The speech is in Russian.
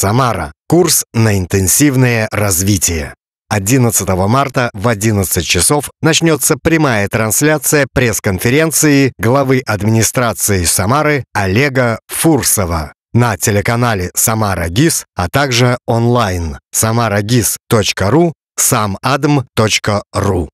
Самара. Курс на интенсивное развитие. 11 марта в 11 часов начнется прямая трансляция пресс-конференции главы администрации Самары Олега Фурсова на телеканале «Самара ГИС», а также онлайн samaragis.ru, самадм.ру